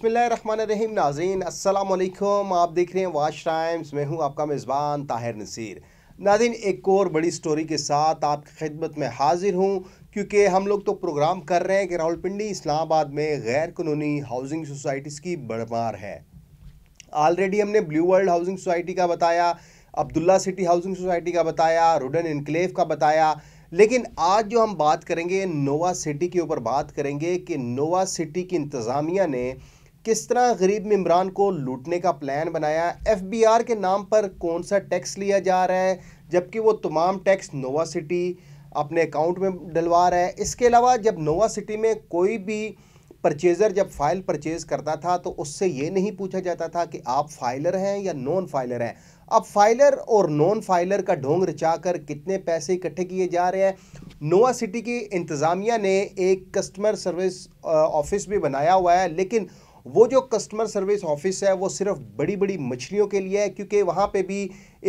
बिसमीम नाजीन असलकुम आप देख रहे हैं वाश टाइम्स मैं हूं आपका मेज़बान ताहिर नसीर नाजीन एक और बड़ी स्टोरी के साथ आपकी खिदमत में हाजिर हूं क्योंकि हम लोग तो प्रोग्राम कर रहे हैं कि रावलपिंडी इस्लामाबाद में गैर कानूनी हाउसिंग सोसाइटीज़ की बड़मार है ऑलरेडी हमने ब्लू वर्ल्ड हाउसिंग सोसाइटी का बताया अब्दुल्ला सिटी हाउसिंग सोसाइटी का बताया रुडन इनक्लेव का बताया लेकिन आज जो हम बात करेंगे नोवा सिटी के ऊपर बात करेंगे कि नोवा सिटी की इंतज़ामिया ने किस तरह गरीब इमरान को लूटने का प्लान बनाया एफबीआर के नाम पर कौन सा टैक्स लिया जा रहा है जबकि वो तमाम टैक्स नोवा सिटी अपने अकाउंट में डलवा रहा है इसके अलावा जब नोवा सिटी में कोई भी परचेज़र जब फ़ाइल परचेज़ करता था तो उससे ये नहीं पूछा जाता था कि आप फाइलर हैं या नॉन फाइलर हैं अब फाइलर और नॉन फाइलर का ढोंग रचा कर कितने पैसे इकट्ठे किए जा रहे हैं नोवा सिटी की इंतज़ामिया ने एक कस्टमर सर्विस ऑफिस भी बनाया हुआ है लेकिन वो जो कस्टमर सर्विस ऑफिस है वो सिर्फ बड़ी बड़ी मछलियों के लिए है क्योंकि वहाँ पे भी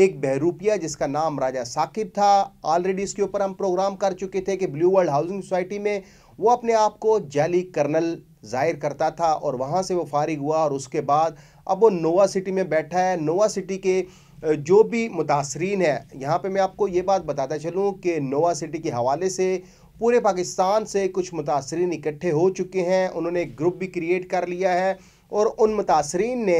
एक बहरूपिया जिसका नाम राजा साकिब था ऑलरेडी इसके ऊपर हम प्रोग्राम कर चुके थे कि ब्लू वर्ल्ड हाउसिंग सोसाइटी में वो अपने आप को जाली कर्नल जाहिर करता था और वहाँ से वो फारिग हुआ और उसके बाद अब वो नोवा सिटी में बैठा है नोवा सिटी के जो भी मुतासरीन है यहाँ पे मैं आपको ये बात बताता चलूँ कि नोवा सिटी के हवाले से पूरे पाकिस्तान से कुछ मुतासरीन इकट्ठे हो चुके हैं उन्होंने एक ग्रुप भी क्रिएट कर लिया है और उन मुतासरीन ने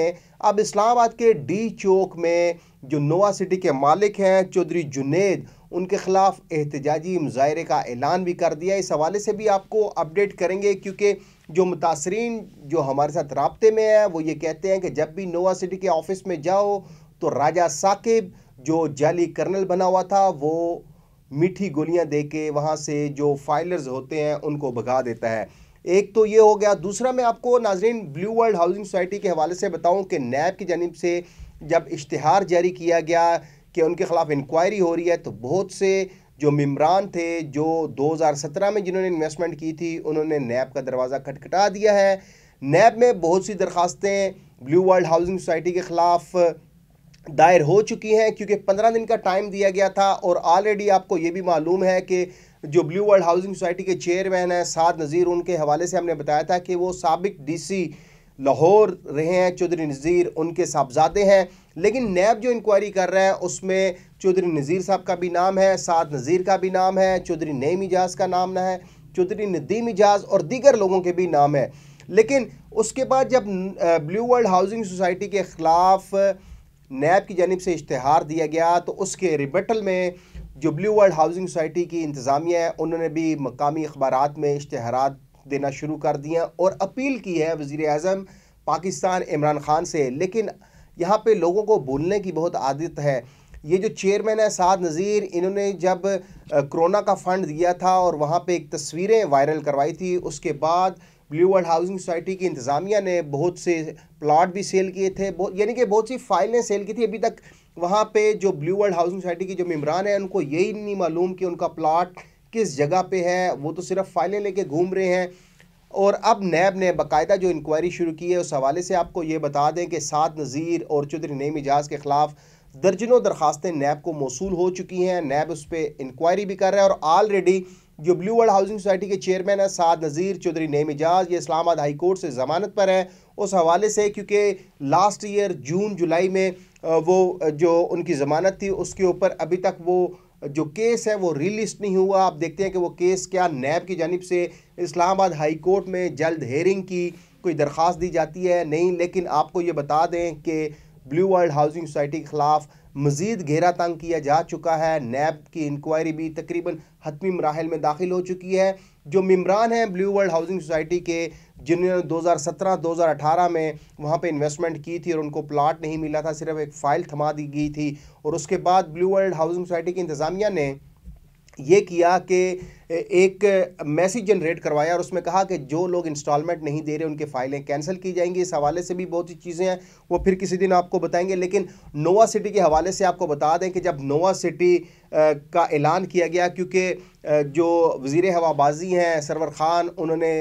अब इस्लामाबाद के डी चौक में जो नोवा सिटी के मालिक हैं चौधरी जुनेद उनके ख़िलाफ़ एहतजाजी मुजाहरे का ऐलान भी कर दिया इस हवाले से भी आपको अपडेट करेंगे क्योंकि जो मुतासरीन जो हमारे साथ रबते में है वो ये कहते हैं कि जब भी नोवा सिटी के ऑफिस में जाओ तो राजा साकिब जो जाली कर्नल बना हुआ था वो मीठी गोलियां दे के वहाँ से जो फाइलर्स होते हैं उनको भगा देता है एक तो ये हो गया दूसरा मैं आपको नाजरीन ब्लू वर्ल्ड हाउसिंग सोसाइटी के हवाले से बताऊं कि नैब की जानब से जब इश्तहार जारी किया गया कि उनके ख़िलाफ़ इंक्वायरी हो रही है तो बहुत से जो मम्बरान थे जो 2017 में जिन्होंने इन्वेस्टमेंट की थी उन्होंने नैब का दरवाज़ा खटखटा दिया है नैब में बहुत सी दरखास्तें ब्लू वर्ल्ड हाउसिंग सोसाइटी के ख़िलाफ़ दायर हो चुकी हैं क्योंकि पंद्रह दिन का टाइम दिया गया था और ऑलरेडी आपको ये भी मालूम है कि जो ब्लू वर्ल्ड हाउसिंग सोसाइटी के चेयरमैन हैं साद नज़ीर उनके हवाले से हमने बताया था कि वो सबक डीसी लाहौर रहे हैं चौधरी नज़ीर उनके साहबजादे हैं लेकिन नैब जो इंक्वायरी कर रहे हैं उसमें चौधरी नज़ीर साहब का भी नाम है साद नज़ीर का भी नाम है चौधरी नईम इजाज़ का नाम ना है चौधरी नदीम इजाज़ और दीगर लोगों के भी नाम है लेकिन उसके बाद जब ब्लू वर्ल्ड हाउसिंग सोसाइटी के ख़िलाफ़ नैब की जानब से इश्तहार दिया गया तो उसके रिबटल में जो ब्लू वर्ल्ड हाउसिंग सोसाइटी की इंतज़ामिया है उन्होंने भी मकामी अखबार में इश्तहार देना शुरू कर दिए और अपील की है वज़ी अजम पाकिस्तान इमरान खान से लेकिन यहाँ पर लोगों को बोलने की बहुत आदत है ये जो चेयरमैन है साद नज़ीर इन्होंने जब कोरोना का फ़ंड दिया था और वहाँ पर एक तस्वीरें वायरल करवाई थी उसके बाद ब्लू वर्ल्ड हाउसिंग सोसाइटी की इंतज़ामिया ने बहुत से प्लाट भी सेल किए थे यानी कि बहुत सी फाइलें सेल की थी अभी तक वहाँ पे जो ब्लू वर्ल्ड हाउसिंग सोसाइटी की जो मम्बरान हैं उनको यही नहीं मालूम कि उनका प्लाट किस जगह पे है वो तो सिर्फ फाइलें लेके घूम रहे हैं और अब नैब ने बाकायदा जो इंक्वायरी शुरू की है उस हवाले से आपको ये बता दें कि सात नज़ीर और चौधरी नईम मिजाज के ख़िलाफ़ दर्जनों दरखास्तें नैब को मौसू हो चुकी हैं नैब उस पर इंक्वायरी भी कर रहा है और ऑलरेडी जो ब्लू वर्ल्ड हाउसिंग सोसाइटी के चेयरमैन है साद नज़ीर चौधरी नेम एजाज ये इस्लामाबाद हाई कोर्ट से ज़मानत पर है उस हवाले से क्योंकि लास्ट ईयर जून जुलाई में वो जो उनकी ज़मानत थी उसके ऊपर अभी तक वो जो केस है वो रिलिस्ट नहीं हुआ आप देखते हैं कि वो केस क्या नैब की जानब से इस्लामाबाद हाई कोर्ट में जल्द हेयरिंग की कोई दरख्वास्त दी जाती है नहीं लेकिन आपको ये बता दें कि ब्लू वर्ल्ड हाउसिंग सोसाइटी के ख़िलाफ़ मज़ीद घेरा तंग किया जा चुका है नैब की इंक्वायरी भी तकरीबन हतमी मराहल में दाखिल हो चुकी है जो मम्बरान हैं ब्लू वर्ल्ड हाउसिंग सोसाइटी के जिन्होंने 2017-2018 में वहाँ पे इन्वेस्टमेंट की थी और उनको प्लाट नहीं मिला था सिर्फ एक फ़ाइल थमा दी गई थी और उसके बाद ब्लू वर्ल्ड हाउसिंग सोसाइटी की इंतज़ामिया ने ये किया कि एक मैसेज जनरेट करवाया और उसमें कहा कि जो लोग इंस्टॉलमेंट नहीं दे रहे उनके फाइलें कैंसिल की जाएंगी इस हवाले से भी बहुत सी चीज़ें हैं वो फिर किसी दिन आपको बताएंगे लेकिन नोवा सिटी के हवाले से आपको बता दें कि जब नोवा सिटी का ऐलान किया गया क्योंकि जो वज़ी हवाबाजी हैं सरवर खान उन्होंने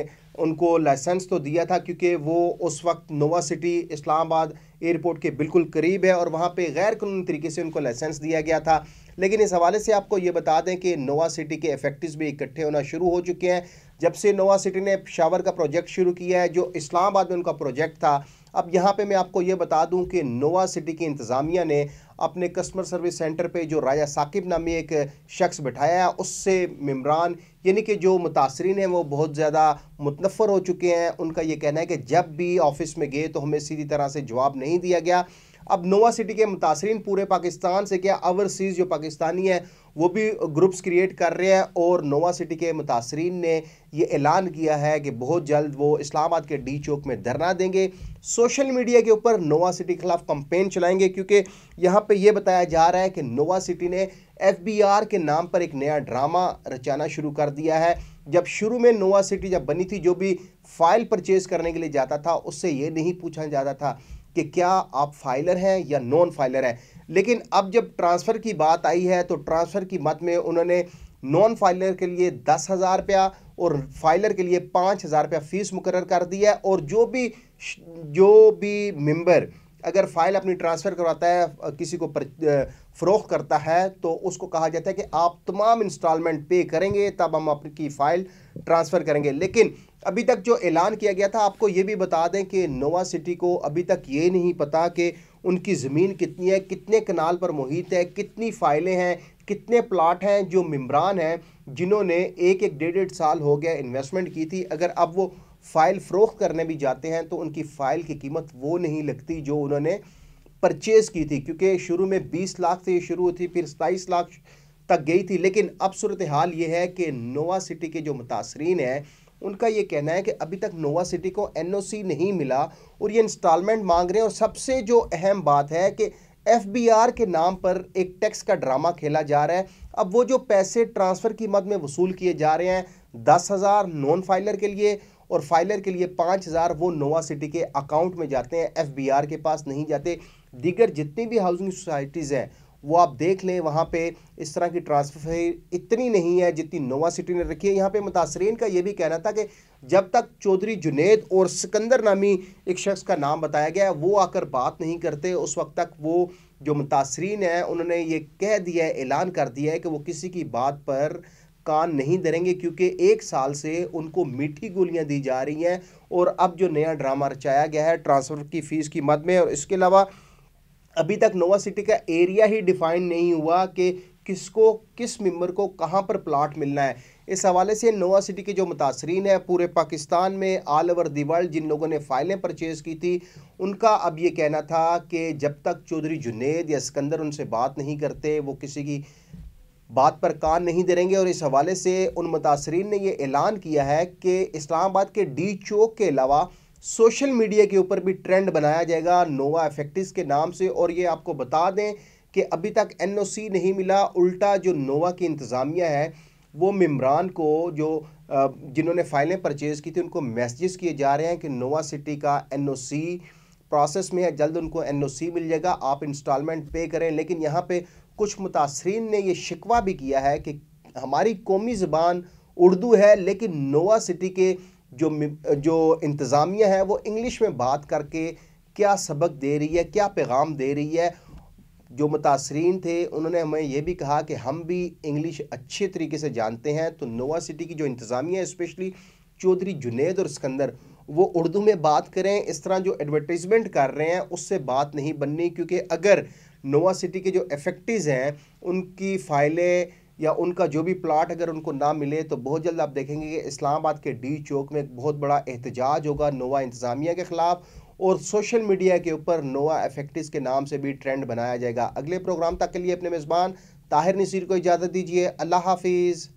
उनको लाइसेंस तो दिया था क्योंकि वो उस वक्त नोवा सिटी इस्लामाबाद एयरपोर्ट के बिल्कुल करीब है और वहाँ पर गैर कानूनी तरीके से उनको लाइसेंस दिया गया था लेकिन इस हवाले से आपको ये बता दें कि नोवा सिटी के इफेक्टिव भी इकट्ठे होना शुरू हो चुके हैं जब से नोवा सिटी ने शावर का प्रोजेक्ट शुरू किया है जो इस्लामाबाद में उनका प्रोजेक्ट था अब यहाँ पे मैं आपको ये बता दूं कि नोवा सिटी की इंतज़ामिया ने अपने कस्टमर सर्विस सेंटर पे जो राजा साकिब नामी एक शख्स बैठाया है उससे ममरान यानी कि जो मुतासरीन हैं वो बहुत ज़्यादा मुतनफ़र हो चुके हैं उनका ये कहना है कि जब भी ऑफिस में गए तो हमें सीधी तरह से जवाब नहीं दिया गया अब नोवा सिटी के मुतासरीन पूरे पाकिस्तान से क्या ओवरसीज़ जो पाकिस्तानी है वो भी ग्रुप्स क्रिएट कर रहे हैं और नोवा सिटी के मुतासरीन ने ये ऐलान किया है कि बहुत जल्द वो इस्लामाबाद के डी चौक में धरना देंगे सोशल मीडिया के ऊपर नोवा सिटी के खिलाफ कंपेन चलाएंगे क्योंकि यहाँ पे ये बताया जा रहा है कि नोवा सिटी ने एफबीआर के नाम पर एक नया ड्रामा रचाना शुरू कर दिया है जब शुरू में नोवा सिटी जब बनी थी जो भी फाइल परचेज करने के लिए जाता था उससे ये नहीं पूछा जाता था कि क्या आप फाइलर हैं या नॉन फाइलर हैं लेकिन अब जब ट्रांसफ़र की बात आई है तो ट्रांसफ़र की मत में उन्होंने नॉन फाइलर के लिए दस हज़ार रुपया और फाइलर के लिए पाँच हज़ार रुपया फ़ीस मुकर कर दी है और जो भी जो भी मेंबर अगर फाइल अपनी ट्रांसफ़र करवाता है किसी को फ़रोख करता है तो उसको कहा जाता है कि आप तमाम इंस्टॉलमेंट पे करेंगे तब हम आपकी फ़ाइल ट्रांसफ़र करेंगे लेकिन अभी तक जो ऐलान किया गया था आपको ये भी बता दें कि नोवा सिटी को अभी तक ये नहीं पता कि उनकी ज़मीन कितनी है कितने कनाल पर मुहित है कितनी फाइलें हैं कितने प्लाट हैं जो मम्बरान हैं जिन्होंने एक एक डेढ़ डेढ़ साल हो गया इन्वेस्टमेंट की थी अगर अब वो फ़ाइल फ़रोख करने भी जाते हैं तो उनकी फ़ाइल की कीमत वो नहीं लगती जो उन्होंने परचेज़ की थी क्योंकि शुरू में बीस लाख से शुरू हुई थी फिर सताईस लाख तक गई थी लेकिन अब सूरत हाल ये है कि नोवा सिटी के जो मुतासरीन हैं उनका ये कहना है कि अभी तक नोवा सिटी को एनओसी नहीं मिला और ये इंस्टॉलमेंट मांग रहे हैं और सबसे जो अहम बात है कि एफबीआर के नाम पर एक टैक्स का ड्रामा खेला जा रहा है अब वो जो पैसे ट्रांसफ़र की मद में वसूल किए जा रहे हैं दस हज़ार नॉन फाइलर के लिए और फाइलर के लिए पाँच हज़ार वो नोवा सिटी के अकाउंट में जाते हैं एफ के पास नहीं जाते दीगर जितनी भी हाउसिंग सोसाइटीज़ हैं वो आप देख लें वहाँ पे इस तरह की ट्रांसफर इतनी नहीं है जितनी नोवा सिटी ने रखी है यहाँ पे मुतासरीन का ये भी कहना था कि जब तक चौधरी जुनेद और सिकंदर नामी एक शख्स का नाम बताया गया है वो आकर बात नहीं करते उस वक्त तक वो जो मुतासरीन है उन्होंने ये कह दिया है ऐलान कर दिया है कि वो किसी की बात पर कान नहीं धरेंगे क्योंकि एक साल से उनको मीठी गोलियां दी जा रही हैं और अब जो नया ड्रामा रचाया गया है ट्रांसफ़र की फ़ीस की मद में और इसके अलावा अभी तक नोवा सिटी का एरिया ही डिफाइन नहीं हुआ कि किसको किस मेंबर को कहाँ पर प्लाट मिलना है इस हवाले से नोवा सिटी के जो मुतासरीन है पूरे पाकिस्तान में ऑल ओवर दी वर्ल्ड जिन लोगों ने फ़ाइलें परचेज़ की थी उनका अब ये कहना था कि जब तक चौधरी जुनेद या सिकंदर उनसे बात नहीं करते वो किसी की बात पर कान नहीं रहेंगे और इस हवाले से उन मुतासरीन ने ये ऐलान किया है कि इस्लामाबाद के डी चौक के अलावा सोशल मीडिया के ऊपर भी ट्रेंड बनाया जाएगा नोवा इफेक्टिस के नाम से और ये आपको बता दें कि अभी तक एनओसी नहीं मिला उल्टा जो नोवा की इंतज़ामिया है वो ममरान को जो जिन्होंने फाइलें परचेज़ की थी उनको मैसेजेस किए जा रहे हैं कि नोवा सिटी का एनओसी प्रोसेस में है जल्द उनको एनओसी मिल जाएगा आप इंस्टॉलमेंट पे करें लेकिन यहाँ पे कुछ मुतासरीन ने ये शिकवा भी किया है कि हमारी कौमी ज़बान उर्दू है लेकिन नोवा सिटी के जो जो इंतज़ामिया है वो इंग्लिश में बात करके क्या सबक दे रही है क्या पैगाम दे रही है जो मुतासरीन थे उन्होंने हमें यह भी कहा कि हम भी इंग्लिश अच्छे तरीके से जानते हैं तो नोवा सिटी की जो इंतज़ामिया है चौधरी जुनेद और सिकंदर वो उर्दू में बात करें इस तरह जो एडवर्टीज़मेंट कर रहे हैं उससे बात नहीं बननी क्योंकि अगर नोवा सिटी के जो एफेक्टिव हैं उनकी फ़ाइलें या उनका जो भी प्लाट अगर उनको ना मिले तो बहुत जल्द आप देखेंगे कि इस्लामाबाद के डी चौक में एक बहुत बड़ा एहतजाज होगा नोवा इंतज़ामिया के ख़िलाफ़ और सोशल मीडिया के ऊपर नोवा एफेक्टिस के नाम से भी ट्रेंड बनाया जाएगा अगले प्रोग्राम तक के लिए अपने मेज़बान ताहिर नसीर को इजाज़त दीजिए अल्लाह हाफिज़